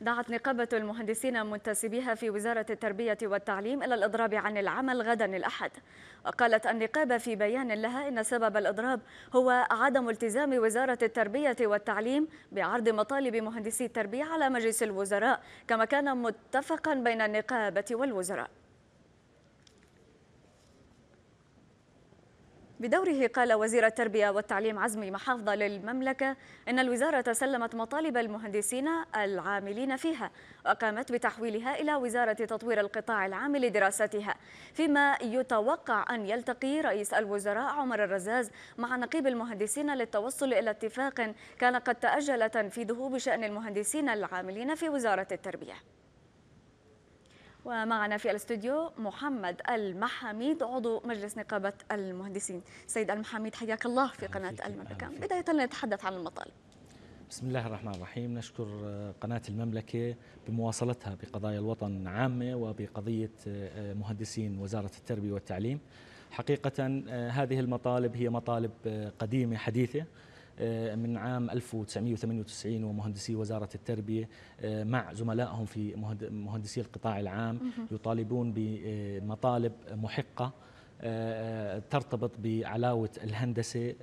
دعت نقابة المهندسين منتسبيها في وزارة التربية والتعليم إلى الإضراب عن العمل غدا الأحد وقالت النقابة في بيان لها إن سبب الإضراب هو عدم التزام وزارة التربية والتعليم بعرض مطالب مهندسي التربية على مجلس الوزراء كما كان متفقا بين النقابة والوزراء بدوره قال وزير التربية والتعليم عزمي محافظة للمملكة أن الوزارة سلمت مطالب المهندسين العاملين فيها وقامت بتحويلها إلى وزارة تطوير القطاع العام لدراستها فيما يتوقع أن يلتقي رئيس الوزراء عمر الرزاز مع نقيب المهندسين للتوصل إلى اتفاق كان قد تأجل تنفيذه بشأن المهندسين العاملين في وزارة التربية ومعنا في الاستوديو محمد المحاميد عضو مجلس نقابة المهندسين سيد المحاميد حياك الله في قناة المملكة بداية لنتحدث عن المطالب بسم الله الرحمن الرحيم نشكر قناة المملكة بمواصلتها بقضايا الوطن عامة وبقضية آه، مهندسين وزارة التربية والتعليم حقيقة آه، هذه المطالب هي مطالب آه، قديمة حديثة آه، من عام 1998 ومهندسي وزارة التربية آه، مع زملائهم في مهندسي القطاع العام يطالبون بمطالب آه، محقة ترتبط بعلاوة الهندسة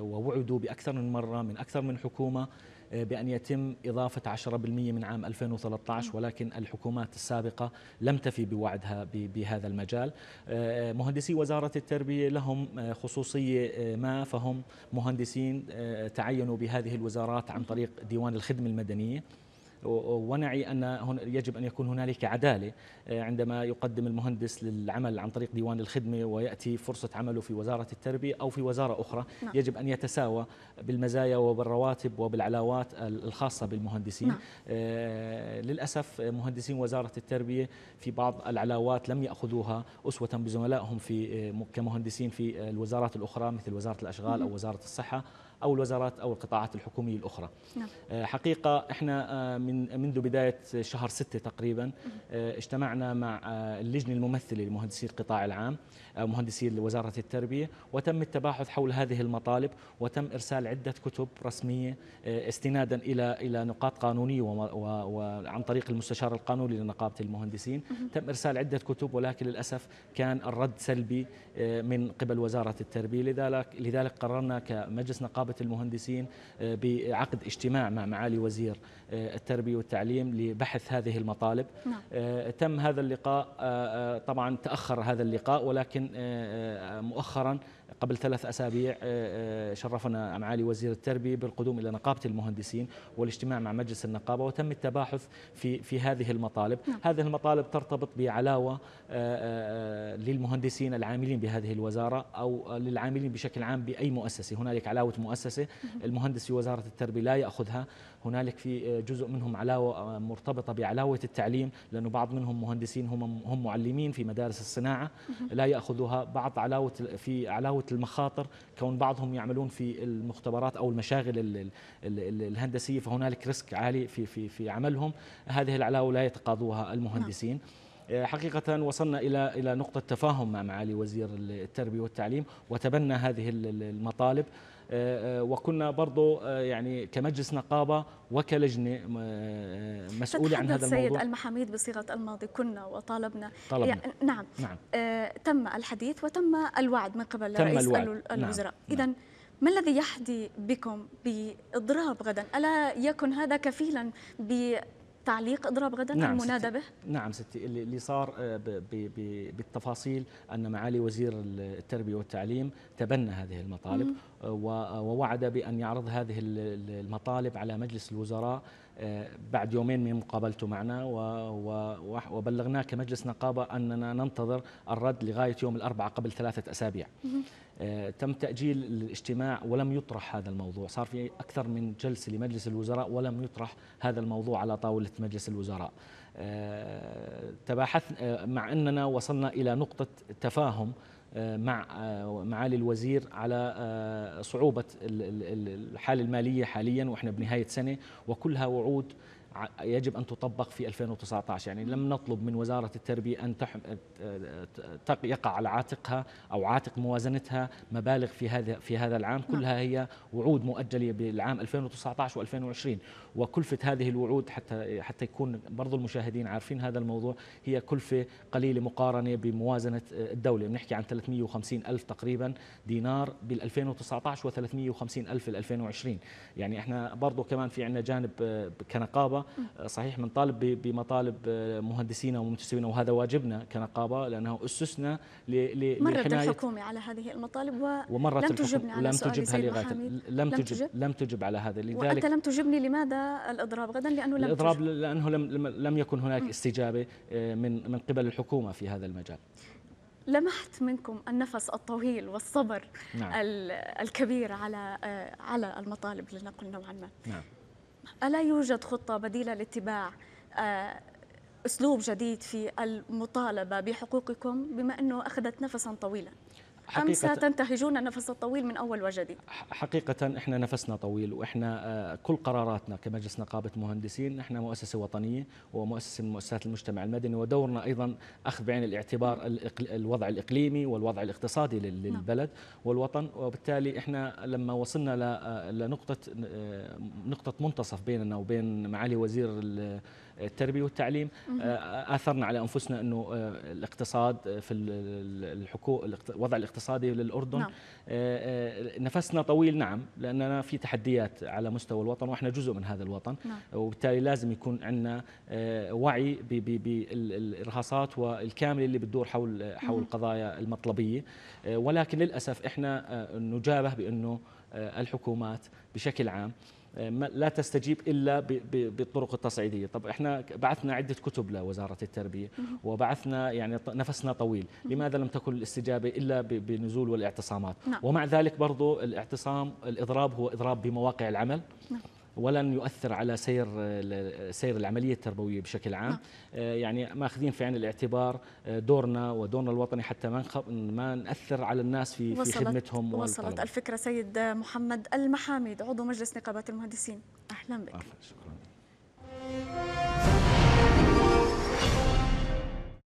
ووعدوا بأكثر من مرة من أكثر من حكومة آه، بأن يتم إضافة 10% من عام 2013 ولكن الحكومات السابقة لم تفي بوعدها بهذا المجال آه، آه، مهندسي وزارة التربية لهم خصوصية ما فهم مهندسين تعينوا بهذه الوزارات عن طريق ديوان الخدمة المدنية ونعي أن يجب أن يكون هنالك عدالة آه، عندما يقدم المهندس للعمل عن طريق ديوان الخدمة ويأتي فرصة عمله في وزارة التربية أو في وزارة أخرى نعم. يجب أن يتساوى بالمزايا وبالرواتب وبالعلاوات الخاصة بالمهندسين نعم. آه، للأسف آه، مهندسين وزارة التربية في بعض العلاوات لم يأخذوها أسوة بزملائهم في كمهندسين في الوزارات الأخرى مثل وزارة الأشغال أو نعم. وزارة الصحة أو الوزارات أو القطاعات الحكومية الأخرى نعم. آه، حقيقة إحنا آه، من منذ بداية شهر ستة تقريبا آه، اجتمعنا مع اللجنة الممثلة لمهندسي القطاع العام مهندسي وزارة التربية وتم التباحث حول هذه المطالب وتم إرسال عدة كتب رسمية استنادا إلى إلى نقاط قانونية وعن طريق المستشار القانوني لنقابة المهندسين تم إرسال عدة كتب ولكن للأسف كان الرد سلبي من قبل وزارة التربية لذلك لذلك قررنا كمجلس نقابة نقابة المهندسين آه، بعقد اجتماع مع معالي وزير آه، التربية والتعليم لبحث هذه المطالب نعم. آه، تم هذا اللقاء آه، طبعا تأخر هذا اللقاء ولكن مؤخرا قبل ثلاث أسابيع شرفنا معالي وزير التربية بالقدوم إلى نقابة المهندسين والاجتماع مع مجلس النقابة وتم التباحث في في هذه المطالب نعم. هذه المطالب ترتبط بعلاوة للمهندسين العاملين بهذه الوزارة أو للعاملين بشكل عام بأي مؤسسة هنالك علاوة مؤسسة المهندس في وزارة التربية لا يأخذها هنالك في جزء منهم علاوة آه، مرتبطة بعلاوة التعليم لأنه بعض منهم مهندسين هم هم معلمين في مدارس الصناعة لا يأخذوها بعض علاوة في علاوة المخاطر كون بعضهم يعملون في المختبرات أو المشاغل الهندسية فهنالك ريسك عالي في في في عملهم هذه العلاوة لا يتقاضوها المهندسين نعم. آه، حقيقة وصلنا إلى إلى نقطة تفاهم مع معالي وزير التربية والتعليم وتبنى هذه المطالب آه، آه، وكنا برضو يعني كمجلس نقابة وكلجنة مسؤولة عن هذا الموضوع سيد المحاميد بصيغة الماضي كنا وطالبنا طلبنا. يعني نعم, نعم. آه تم الحديث وتم الوعد من قبل تم رئيس الوعد. نعم. الوزراء نعم. إذا ما الذي يحدي بكم بإضراب غدا؟ ألا يكن هذا كفيلا ب تعليق اضراب غدا نعم المنادى به؟ نعم ستي اللي صار آه، بالتفاصيل ان معالي وزير التربيه والتعليم تبنى هذه المطالب ووعد بأن يعرض هذه المطالب على مجلس الوزراء آه، بعد يومين من مقابلته معنا وبلغناه كمجلس نقابة أننا ننتظر الرد لغاية يوم الأربعاء قبل ثلاثة أسابيع آه، تم تأجيل الاجتماع ولم يطرح هذا الموضوع صار في أكثر من جلسة لمجلس الوزراء ولم يطرح هذا الموضوع على طاولة مجلس الوزراء آه، تباحث مع أننا وصلنا إلى نقطة تفاهم آه، مع آه، معالي الوزير على آه، صعوبة الحالة المالية حاليا وإحنا بنهاية سنة وكلها وعود يجب أن تطبق في 2019 يعني لم نطلب من وزارة التربية أن يقع على عاتقها أو عاتق موازنتها مبالغ في هذا في هذا العام نعم. كلها هي وعود مؤجلة بالعام 2019 و2020 وكلفة هذه الوعود حتى حتى يكون برضو المشاهدين عارفين هذا الموضوع هي كلفة قليلة مقارنة بموازنة الدولة بنحكي يعني عن 350 ألف تقريبا دينار بال2019 و350 الف ال2020 يعني احنا برضو كمان في عندنا جانب كنقابة صحيح بنطالب بمطالب آه، مهندسينا ومنتسبينا وهذا واجبنا كنقابه لانه اسسنا مرت الحكومه على هذه المطالب ولم تجبنا على لم تجبها لغايه لم تجب لم تجب على هذا لذلك وانت لم تجبني لماذا الاضراب غدا لانه لم الاضراب تجب. لانه لم لم يكن هناك استجابه آه، من من قبل الحكومه في هذا المجال لمحت منكم النفس الطويل والصبر نعم. الكبير على آه، على المطالب لنقل نوعا ما نعم. ألا يوجد خطة بديلة لاتباع آه، أسلوب جديد في المطالبة بحقوقكم بما أنه أخذت نفسا طويلا حقيقة أم ستنتهجون نفس طويل من أول وجديد؟ حقيقة إحنا نفسنا طويل وإحنا آه، كل قراراتنا كمجلس نقابة مهندسين إحنا مؤسسة وطنية ومؤسسة من مؤسسات المجتمع المدني ودورنا أيضا أخذ بعين الاعتبار الوضع الإقليمي والوضع الاقتصادي نعم. للبلد والوطن وبالتالي إحنا لما وصلنا آه، لنقطة آه، نقطة منتصف بيننا وبين معالي وزير التربيه والتعليم آه، اثرنا على انفسنا انه آه، الاقتصاد آه، في الحكو الوضع الاقتصادي للاردن نعم. نفسنا طويل نعم لاننا في تحديات على مستوى الوطن واحنا جزء من هذا الوطن نعم. وبالتالي لازم يكون عندنا وعي بالارهاصات والكامله اللي بتدور حول حول قضايا المطلبيه ولكن للاسف احنا نجابه بانه الحكومات بشكل عام لا تستجيب الا بالطرق التصعيديه، طب احنا بعثنا عده كتب لوزاره التربيه وبعثنا يعني نفسنا طويل، لماذا لم تكن الاستجابه الا بنزول والاعتصامات؟ نعم. ومع ذلك برضه الاعتصام الاضراب هو اضراب بمواقع العمل نعم. ولن يؤثر على سير سير العمليه التربويه بشكل عام نعم. آه، يعني ماخذين في عين الاعتبار آه، دورنا ودورنا الوطني حتى ما ما ناثر على الناس في وصلت في خدمتهم وصلت والطلب. الفكره سيد محمد المحامد عضو مجلس نقابات المهندسين اهلا بك شكرا